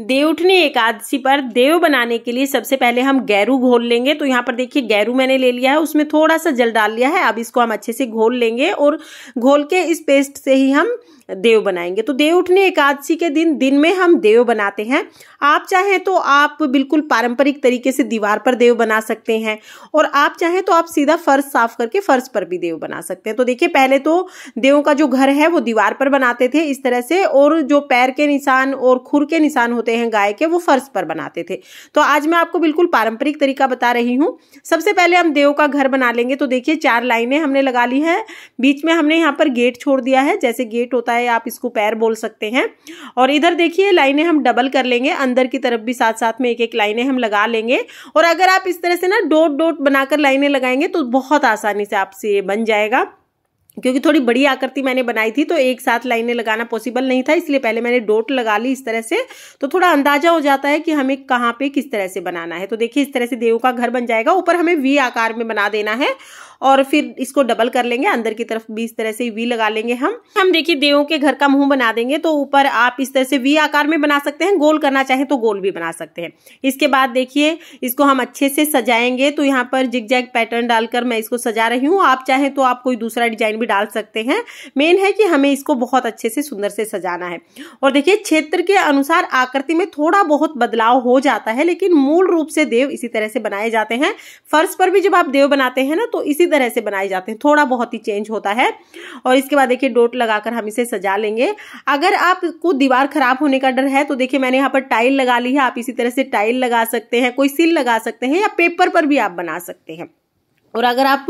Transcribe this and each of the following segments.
देवउठनी एकादशी पर देव बनाने के लिए सबसे पहले हम गैरू घोल लेंगे तो यहाँ पर देखिए गैरू मैंने ले लिया है उसमें थोड़ा सा जल डाल लिया है अब इसको हम अच्छे से घोल लेंगे और घोल के इस पेस्ट से ही हम देव बनाएंगे तो देव उठने एकादशी के दिन दिन में हम देव बनाते हैं आप चाहें तो आप बिल्कुल पारंपरिक तरीके से दीवार पर देव बना सकते हैं और आप चाहें तो आप सीधा फर्श साफ करके फर्श पर भी देव बना सकते हैं तो देखिए पहले तो देवों का जो घर है वो दीवार पर बनाते थे इस तरह से और जो पैर के निशान और खुर के निशान होते होते हैं गाय के वो फर्श पर बनाते थे तो आज मैं आपको बिल्कुल पारंपरिक तरीका बता रही हूँ सबसे पहले हम देव का घर बना लेंगे तो देखिए चार लाइनें हमने लगा ली है बीच में हमने यहाँ पर गेट छोड़ दिया है जैसे गेट होता है आप इसको पैर बोल सकते हैं और इधर देखिए लाइनें हम डबल कर लेंगे अंदर की तरफ भी साथ साथ में एक एक लाइनें हम लगा लेंगे और अगर आप इस तरह से ना डोट डोट बनाकर लाइनें लगाएंगे तो बहुत आसानी से आपसे ये बन जाएगा क्योंकि थोड़ी बड़ी आकृति मैंने बनाई थी तो एक साथ लाइनें लगाना पॉसिबल नहीं था इसलिए पहले मैंने डोट लगा ली इस तरह से तो थोड़ा अंदाजा हो जाता है कि हमें कहाँ पे किस तरह से बनाना है तो देखिए इस तरह से देव का घर बन जाएगा ऊपर हमें वी आकार में बना देना है और फिर इसको डबल कर लेंगे अंदर की तरफ भी इस तरह से वी लगा लेंगे हम हम देखिए देवों के घर का मुंह बना देंगे तो ऊपर आप इस तरह से वी आकार में बना सकते हैं गोल करना चाहें तो गोल भी बना सकते हैं इसके बाद देखिए इसको हम अच्छे से सजाएंगे तो यहाँ पर जिग जैग पैटर्न डालकर मैं इसको सजा रही हूँ आप चाहें तो आप कोई दूसरा डिजाइन भी डाल सकते हैं मेन है कि हमें इसको बहुत अच्छे से सुंदर से सजाना है और देखिये क्षेत्र के अनुसार आकृति में थोड़ा बहुत बदलाव हो जाता है लेकिन मूल रूप से देव इसी तरह से बनाए जाते हैं फर्श पर भी जब आप देव बनाते हैं ना तो इसी उसी तरह से बनाए जाते हैं थोड़ा बहुत ही चेंज होता है और इसके बाद देखिए डोट लगाकर हम इसे सजा लेंगे अगर आपको दीवार खराब होने का डर है तो देखिए मैंने यहाँ पर टाइल लगा ली है आप इसी तरह से टाइल लगा सकते हैं कोई सिल लगा सकते हैं या पेपर पर भी आप बना सकते हैं और अगर आप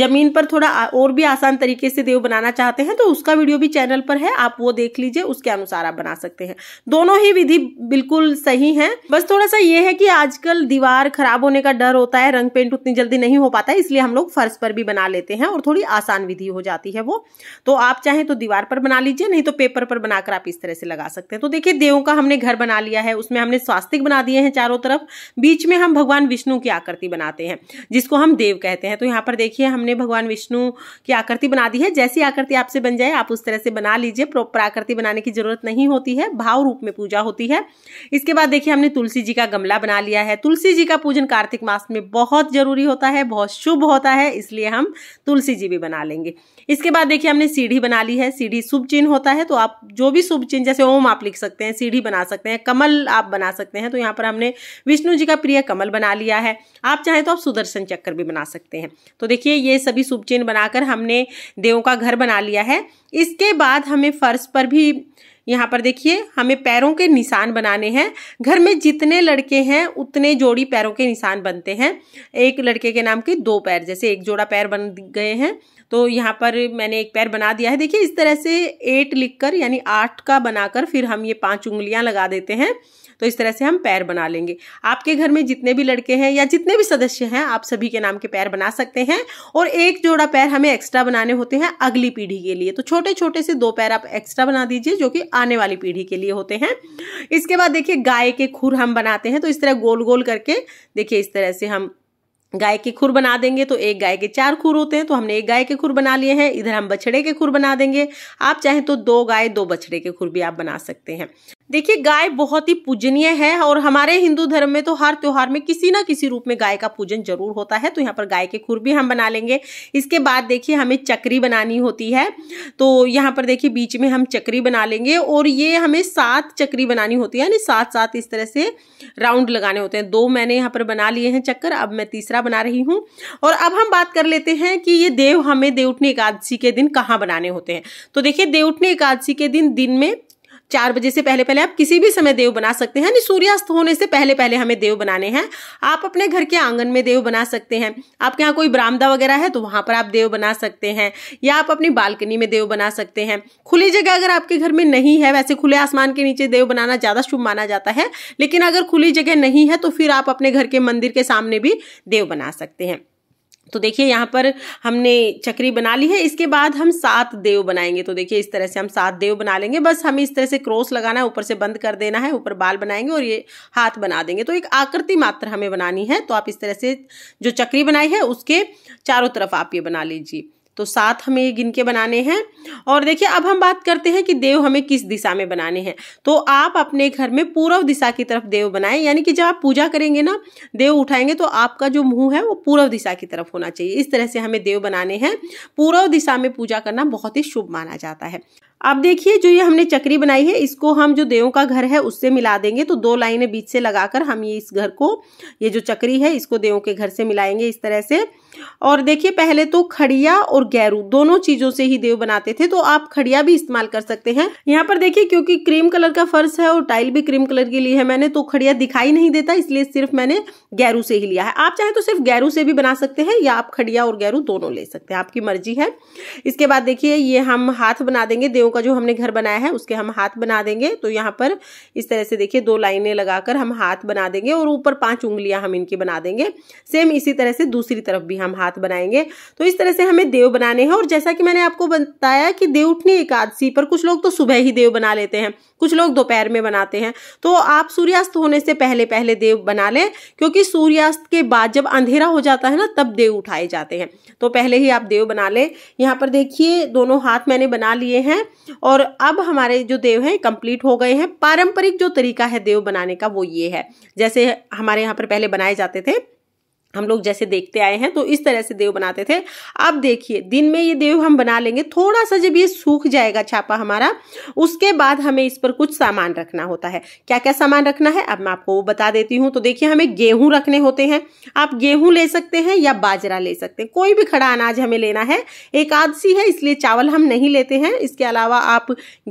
जमीन पर थोड़ा और भी आसान तरीके से देव बनाना चाहते हैं तो उसका वीडियो भी चैनल पर है आप वो देख लीजिए उसके अनुसार आप बना सकते हैं दोनों ही विधि बिल्कुल सही है बस थोड़ा सा ये है कि आजकल दीवार खराब होने का डर होता है रंग पेंट उतनी जल्दी नहीं हो पाता है इसलिए हम लोग फर्श पर भी बना लेते हैं और थोड़ी आसान विधि हो जाती है वो तो आप चाहें तो दीवार पर बना लीजिए नहीं तो पेपर पर बनाकर आप इस तरह से लगा सकते हैं तो देखिए देवों का हमने घर बना लिया है उसमें हमने स्वास्तिक बना दिए हैं चारों तरफ बीच में हम भगवान विष्णु की आकृति बनाते हैं जिसको हम देव कहते कहते हैं तो यहाँ पर देखिए हमने भगवान विष्णु की आकृति बना दी है जैसी आकृति आपसे बन जाए आप उस तरह से बना लीजिए प्रॉपर आकृति बनाने की जरूरत नहीं होती है भाव रूप में पूजा होती है इसके बाद देखिए हमने तुलसी जी का गमला बना लिया है तुलसी जी का पूजन कार्तिक मास में बहुत जरूरी होता है बहुत शुभ होता है इसलिए हम तुलसी जी भी बना लेंगे इसके बाद देखिए हमने सीढ़ी बना ली है सीढ़ी शुभ चिन्ह होता है तो आप जो भी शुभ चिन्ह जैसे ओम आप लिख सकते हैं सीढ़ी बना सकते हैं कमल आप बना सकते हैं तो यहाँ पर हमने विष्णु जी का प्रिय कमल बना लिया है आप चाहें तो आप सुदर्शन चक्कर भी बना सकते हैं सकते हैं तो देखिए ये सभी शुभ चिन्ह बनाकर हमने देवों का घर बना लिया है इसके बाद हमें फर्श पर भी यहाँ पर देखिए हमें पैरों के निशान बनाने हैं घर में जितने लड़के हैं उतने जोड़ी पैरों के निशान बनते हैं एक लड़के के नाम के दो पैर जैसे एक जोड़ा पैर बन गए हैं तो यहाँ पर मैंने एक पैर बना दिया है देखिए इस तरह से एट लिखकर यानी आठ का बनाकर फिर हम ये पांच उंगलियां लगा देते हैं तो इस तरह से हम पैर बना लेंगे आपके घर में जितने भी लड़के हैं या जितने भी सदस्य हैं आप सभी के नाम के पैर बना सकते हैं और एक जोड़ा पैर हमें एक्स्ट्रा बनाने होते हैं अगली पीढ़ी के लिए तो छोटे छोटे से दो पैर आप एक्स्ट्रा बना दीजिए जो कि आने वाली पीढ़ी के लिए होते हैं इसके बाद देखिए गाय के खुर हम बनाते हैं तो इस तरह गोल गोल करके देखिए इस तरह से हम गाय के खुर बना देंगे तो एक गाय के चार खुर होते हैं तो हमने एक गाय के खुर बना लिए हैं इधर हम बछड़े के खुर बना देंगे आप चाहें तो दो गाय दो बछड़े के खुर भी आप बना सकते हैं देखिए गाय बहुत ही पूजनीय है और हमारे हिंदू धर्म में तो हर त्यौहार में किसी ना किसी रूप में गाय का पूजन जरूर होता है तो यहाँ पर गाय के खुर भी हम बना लेंगे इसके बाद देखिए हमें चक्री बनानी होती है तो यहाँ पर देखिए बीच में हम चक्री बना लेंगे और ये हमें सात चक्री बनानी होती है यानी सात सात इस तरह से राउंड लगाने होते हैं दो मैंने यहाँ पर बना लिए हैं चक्कर अब मैं तीसरा बना रही हूँ और अब हम बात कर लेते हैं कि ये देव हमें देवउठनी एकादशी के दिन कहाँ बनाने होते हैं तो देखिए देवउठनी एकादशी के दिन दिन में चार बजे से पहले पहले आप किसी भी समय देव बना सकते हैं यानी सूर्यास्त होने से पहले पहले हमें देव बनाने हैं आप अपने घर के आंगन में देव बना सकते हैं आपके यहाँ कोई बरामदा वगैरह है तो वहां पर आप देव बना सकते हैं या आप अपनी बालकनी में देव बना सकते हैं खुली जगह अगर आपके घर में नहीं है वैसे खुले आसमान के नीचे देव बनाना ज्यादा शुभ माना जाता है लेकिन अगर खुली जगह नहीं है तो फिर आप अपने घर के मंदिर के सामने भी देव बना सकते हैं तो देखिए यहाँ पर हमने चक्री बना ली है इसके बाद हम सात देव बनाएंगे तो देखिए इस तरह से हम सात देव बना लेंगे बस हमें इस तरह से क्रॉस लगाना है ऊपर से बंद कर देना है ऊपर बाल बनाएंगे और ये हाथ बना देंगे तो एक आकृति मात्र हमें बनानी है तो आप इस तरह से जो चक्री बनाई है उसके चारों तरफ आप ये बना लीजिए तो सात हमें ये गिन के बनाने हैं और देखिए अब हम बात करते हैं कि देव हमें किस दिशा में बनाने हैं तो आप अपने घर में पूर्व दिशा की तरफ देव बनाएं यानी कि जब आप पूजा करेंगे ना देव उठाएंगे तो आपका जो मुंह है वो पूर्व दिशा की तरफ होना चाहिए इस तरह से हमें देव बनाने हैं पूर्व दिशा में पूजा करना बहुत ही शुभ माना जाता है अब देखिए जो ये हमने चक्री बनाई है इसको हम जो देवों का घर है उससे मिला देंगे तो दो लाइनें बीच से लगाकर हम ये इस घर को ये जो चक्री है इसको देवों के घर से मिलाएंगे इस तरह से और देखिए पहले तो खड़िया और गैरू दोनों चीजों से ही देव बनाते थे तो आप खड़िया भी इस्तेमाल कर सकते हैं यहाँ पर देखिए क्योंकि क्रीम कलर का फर्श है और टाइल भी क्रीम कलर की ली है मैंने तो खड़िया दिखाई नहीं देता इसलिए सिर्फ मैंने गैरू से ही लिया है आप चाहे तो सिर्फ गैरू से भी बना सकते हैं या आप खड़िया और गैरू दोनों ले सकते हैं आपकी मर्जी है इसके बाद देखिए ये हम हाथ बना देंगे देव का जो हमने घर बनाया है उसके हम हाथ बना देंगे तो यहाँ पर इस तरह से देखिए दो लाइनें लगाकर हम हाथ बना देंगे और ऊपर पांच उंगलियां हम इनकी बना देंगे सेम इसी तरह से दूसरी तरफ भी हम हाथ बनाएंगे तो इस तरह से हमें देव देव बनाने हैं और जैसा कि मैंने आपको बताया कि देवउठनी एकादशी पर कुछ लोग तो सुबह ही देव बना लेते हैं कुछ लोग दोपहर में बनाते हैं तो आप सूर्यास्त होने से पहले पहले देव बना लें क्योंकि सूर्यास्त के बाद जब अंधेरा हो जाता है ना तब देव उठाए जाते हैं तो पहले ही आप देव बना लें यहाँ पर देखिए दोनों हाथ मैंने बना लिए हैं और अब हमारे जो देव हैं कंप्लीट हो गए हैं पारंपरिक जो तरीका है देव बनाने का वो ये है जैसे हमारे यहाँ पर पहले बनाए जाते थे हम लोग जैसे देखते आए हैं तो इस तरह से देव बनाते थे अब देखिए दिन में ये देव हम बना लेंगे थोड़ा सा जब ये सूख जाएगा छापा हमारा उसके बाद हमें इस पर कुछ सामान रखना होता है क्या क्या सामान रखना है अब मैं आपको वो बता देती हूँ तो देखिए हमें गेहूं रखने होते हैं आप गेहूं ले सकते हैं या बाजरा ले सकते हैं कोई भी खड़ा अनाज हमें लेना है एकादशी है इसलिए चावल हम नहीं लेते हैं इसके अलावा आप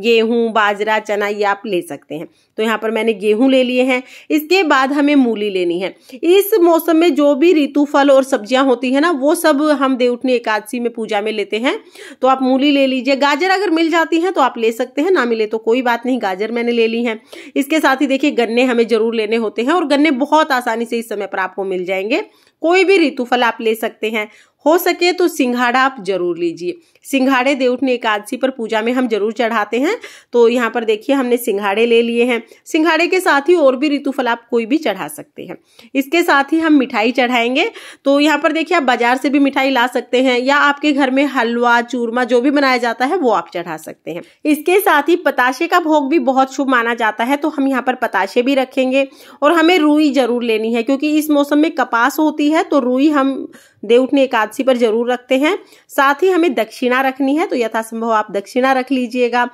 गेहूँ बाजरा चना ये आप ले सकते हैं तो यहाँ पर मैंने गेहूँ ले लिए हैं इसके बाद हमें मूली लेनी है इस मौसम में जो भी भी ऋतु फल और सब्जियां होती है ना वो सब हम देवउठनी एकादशी में पूजा में लेते हैं तो आप मूली ले लीजिए गाजर अगर मिल जाती है तो आप ले सकते हैं ना मिले तो कोई बात नहीं गाजर मैंने ले ली है इसके साथ ही देखिए गन्ने हमें जरूर लेने होते हैं और गन्ने बहुत आसानी से इस समय पर आपको मिल जाएंगे कोई भी ऋतुफल आप ले सकते हैं हो सके तो सिंघाड़ा आप जरूर लीजिए सिंघाड़े देवउठनी एकादशी पर पूजा में हम जरूर चढ़ाते हैं तो यहाँ पर देखिए हमने सिंघाड़े ले लिए हैं सिंघाड़े के साथ ही और भी ऋतुफल आप कोई भी चढ़ा सकते हैं इसके साथ ही हम मिठाई चढ़ाएंगे तो यहाँ पर देखिए आप बाजार से भी मिठाई ला सकते हैं या आपके घर में हलवा चूरमा जो भी बनाया जाता है वो आप चढ़ा सकते हैं इसके साथ ही पताशे का भोग भी बहुत शुभ माना जाता है तो हम यहाँ पर पताशे भी रखेंगे और हमें रुई जरूर लेनी है क्योंकि इस मौसम में कपास होती होती है तो रुई हम देवउठनी एकादशी पर जरूर रखते हैं साथ ही हमें दक्षिणा रखनी है तो यथासंभव आप दक्षिणा रख लीजिएगा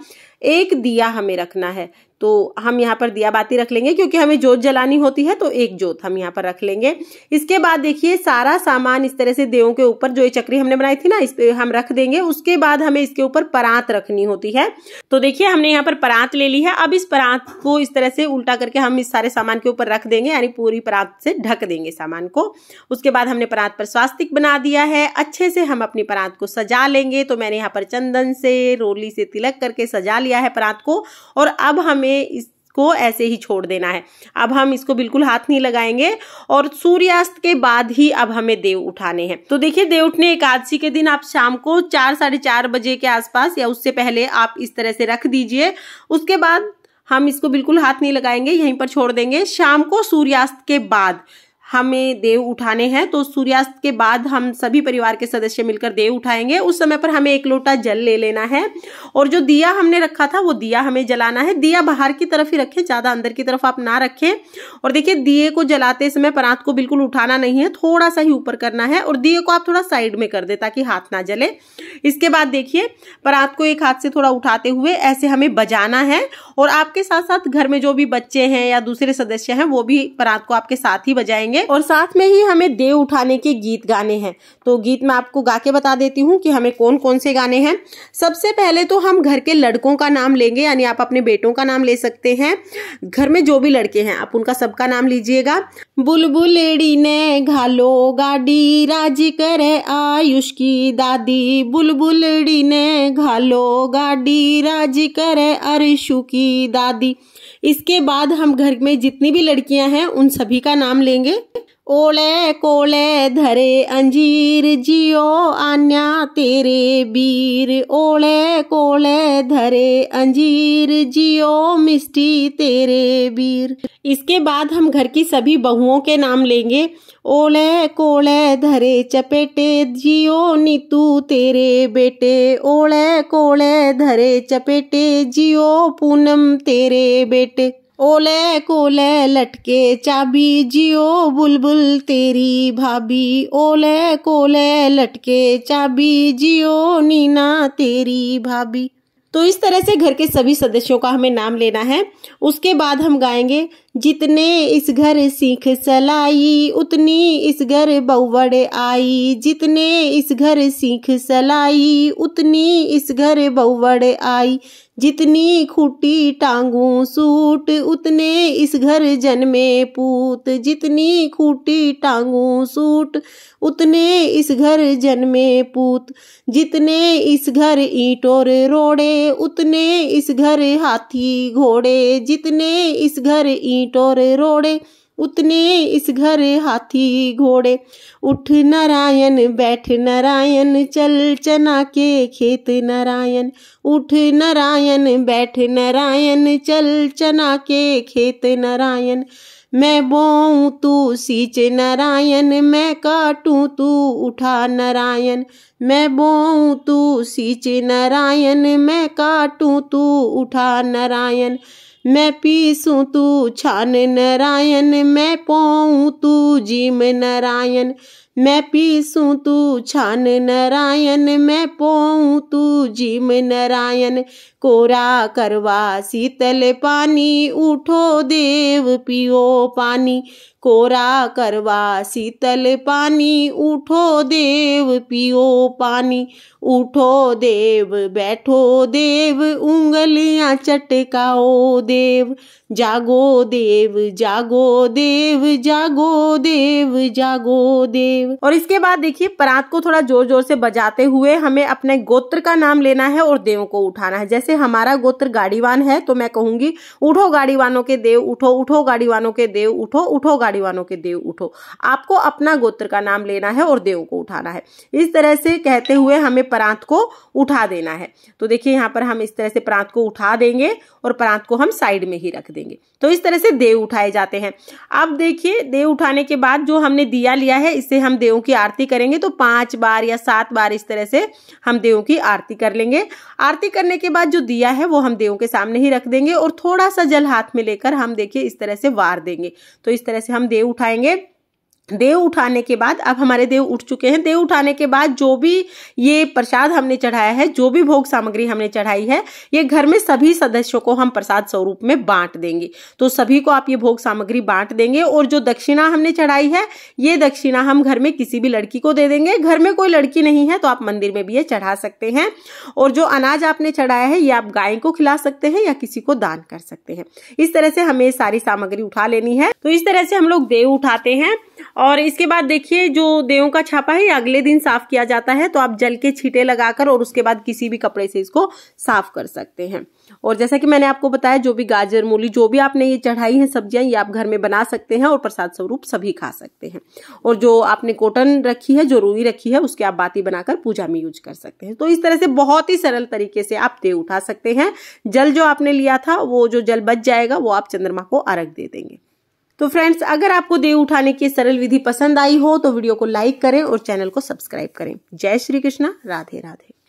एक दिया हमें रखना है तो हम यहाँ पर दिया बाती रख लेंगे क्योंकि हमें जोत जलानी होती है तो एक जोत हम यहाँ पर रख लेंगे इसके बाद देखिए सारा सामान इस तरह से देवों के ऊपर जो ये चक्री हमने बनाई थी ना इस पर हम रख देंगे उसके बाद हमें इसके ऊपर परात रखनी होती है तो देखिए हमने यहाँ पर परात ले ली है अब इस परात को इस तरह से उल्टा करके हम इस सारे सामान के ऊपर रख देंगे यानी पूरी परात से ढक देंगे सामान को उसके बाद हमने परात पर स्वास्तिक बना दिया है अच्छे से हम अपनी परात को सजा लेंगे तो मैंने यहाँ पर चंदन से रोली से तिलक करके सजा लिया लिया है परात को और अब हमें इस को ऐसे ही छोड़ देना है अब हम इसको बिल्कुल हाथ नहीं लगाएंगे और सूर्यास्त के बाद ही अब हमें देव उठाने हैं तो देखिए देव उठने एकादशी के दिन आप शाम को चार साढ़े चार बजे के आसपास या उससे पहले आप इस तरह से रख दीजिए उसके बाद हम इसको बिल्कुल हाथ नहीं लगाएंगे यहीं पर छोड़ देंगे शाम को सूर्यास्त के बाद हमें देव उठाने हैं तो सूर्यास्त के बाद हम सभी परिवार के सदस्य मिलकर देव उठाएंगे उस समय पर हमें एक लोटा जल ले लेना है और जो दिया हमने रखा था वो दिया हमें जलाना है दिया बाहर की तरफ ही रखें ज़्यादा अंदर की तरफ आप ना रखें और देखिए दिए को जलाते समय परात को बिल्कुल उठाना नहीं है थोड़ा सा ही ऊपर करना है और दिए को आप थोड़ा साइड में कर दे ताकि हाथ ना जले इसके बाद देखिए परात को एक हाथ से थोड़ा उठाते हुए ऐसे हमें बजाना है और आपके साथ साथ घर में जो भी बच्चे हैं या दूसरे सदस्य हैं वो भी परात को आपके साथ ही बजाएंगे और साथ में ही हमें देव उठाने के गीत गाने हैं तो गीत मैं आपको गा के बता देती हूँ कि हमें कौन कौन से गाने हैं सबसे पहले तो हम घर के लड़कों का नाम लेंगे यानी आप अपने बेटों का नाम ले सकते हैं घर में जो भी लड़के हैं आप उनका सबका नाम लीजिएगा बुलबुलेड़ी ने घालो गाडी राजी करे आयुष की दादी बुलबुलेड़ी ने घालो गाडी राजी करे अरिशु की दादी इसके बाद हम घर में जितनी भी लड़कियां हैं उन सभी का नाम लेंगे ओले कोले धरे अंजीर जियो आन्या तेरे बीर ओले कोले धरे अंजीर जियो मिष्टी तेरे बीर इसके बाद हम घर की सभी बहुओं के नाम लेंगे ओले कोले धरे चपेटे जियो नीतू तेरे बेटे ओले कोले धरे चपेटे जियो पूनम तेरे बेटे ओले कोले लटके चाबी जियो बुलबुल तेरी भाभी ओले कोले लटके चाबी जियो नीना तेरी भाभी तो इस तरह से घर के सभी सदस्यों का हमें नाम लेना है उसके बाद हम गाएंगे जितने इस घर सीख सलाई उतनी इस घर बउवड़ आई जितने इस घर सीख सलाई उतनी इस घर बउवड़ आई जितनी खूटी टांगू सूट उतने इस घर जन्मे पूत जितनी खूटी टांगू सूट उतने इस घर जन्मे पूत जितने इस घर और रोड़े उतने इस घर हाथी घोड़े जितने इस घर ई टोरे रोड़े उतने इस घर हाथी घोड़े उठ नारायण बैठ नारायण चल चना के खेत नारायण उठ नारायण बैठ नारायण चल चना के खेत नारायण मैं बोऊँ तू सींच नारायण मैं काटूँ तू उठा नारायण मैं बोऊँ तू सींच नारायण मैं काटूँ तू उठा नारायण मैं पीसू तू छान नारायण मैं पोऊं तू जीम नारायण मैं पीसू तू छान नारायण मैं पोऊं तू जीम नारायण कोरा करवा शीतल पानी उठो देव पियो पानी कोरा करवा शीतल पानी उठो देव पियो पानी उठो देव बैठो देव उंगलियां चटकाओ देव जागो देव जागो देव जागो देव जागो देव शिव और इसके बाद देखिए परात को थोड़ा जोर जोर से बजाते हुए हमें अपने गोत्र का नाम लेना है और देवों को उठाना है जैसे हमारा गोत्र गाड़ीवान है तो मैं कहूंगी उठो गाड़ीवानों के देव उठो उठो गाड़ीवानों के देव उठो उठो गाड़ीवानों के देव उठो आपको अपना गोत्र का नाम लेना है और देव को उठाना है इस तरह से कहते हुए हमें परात को उठा देना है तो देखिए यहाँ पर हम इस तरह से परात को उठा देंगे और परात को हम साइड में ही रख देंगे तो इस तरह से देव उठाए जाते हैं अब देखिए देव उठाने के बाद जो हमने दिया लिया है इसे हम हम देवों की आरती करेंगे तो पांच बार या सात बार इस तरह से हम देवों की आरती कर लेंगे आरती करने के बाद जो दिया है वो हम देवों के सामने ही रख देंगे और थोड़ा सा जल हाथ में लेकर हम देखिए इस तरह से वार देंगे तो इस तरह से हम देव उठाएंगे देव उठाने के बाद अब हमारे देव उठ चुके हैं देव उठाने के बाद जो भी ये प्रसाद हमने चढ़ाया है जो भी भोग सामग्री हमने चढ़ाई है ये घर में सभी सदस्यों को हम प्रसाद स्वरूप में बांट देंगे तो सभी को आप ये भोग सामग्री बांट देंगे और जो दक्षिणा हमने चढ़ाई है ये दक्षिणा हम घर में किसी भी लड़की को दे देंगे घर में कोई लड़की नहीं है तो आप मंदिर में भी ये चढ़ा सकते हैं और जो अनाज आपने चढ़ाया है ये आप गाय को खिला सकते हैं या किसी को दान कर सकते हैं इस तरह से हमें सारी सामग्री उठा लेनी है तो इस तरह से हम लोग देव उठाते हैं और इसके बाद देखिए जो देव का छापा है अगले दिन साफ किया जाता है तो आप जल के छीटे लगाकर और उसके बाद किसी भी कपड़े से इसको साफ कर सकते हैं और जैसा कि मैंने आपको बताया जो भी गाजर मूली जो भी आपने ये चढ़ाई है सब्जियां ये आप घर में बना सकते हैं और प्रसाद स्वरूप सभी खा सकते हैं और जो आपने कॉटन रखी है जो रूई रखी है उसके आप बाती बनाकर पूजा में यूज कर सकते हैं तो इस तरह से बहुत ही सरल तरीके से आप देव उठा सकते हैं जल जो आपने लिया था वो जो जल बच जाएगा वो आप चंद्रमा को अर्घ दे देंगे तो फ्रेंड्स अगर आपको देव उठाने की सरल विधि पसंद आई हो तो वीडियो को लाइक करें और चैनल को सब्सक्राइब करें जय श्री कृष्णा राधे राधे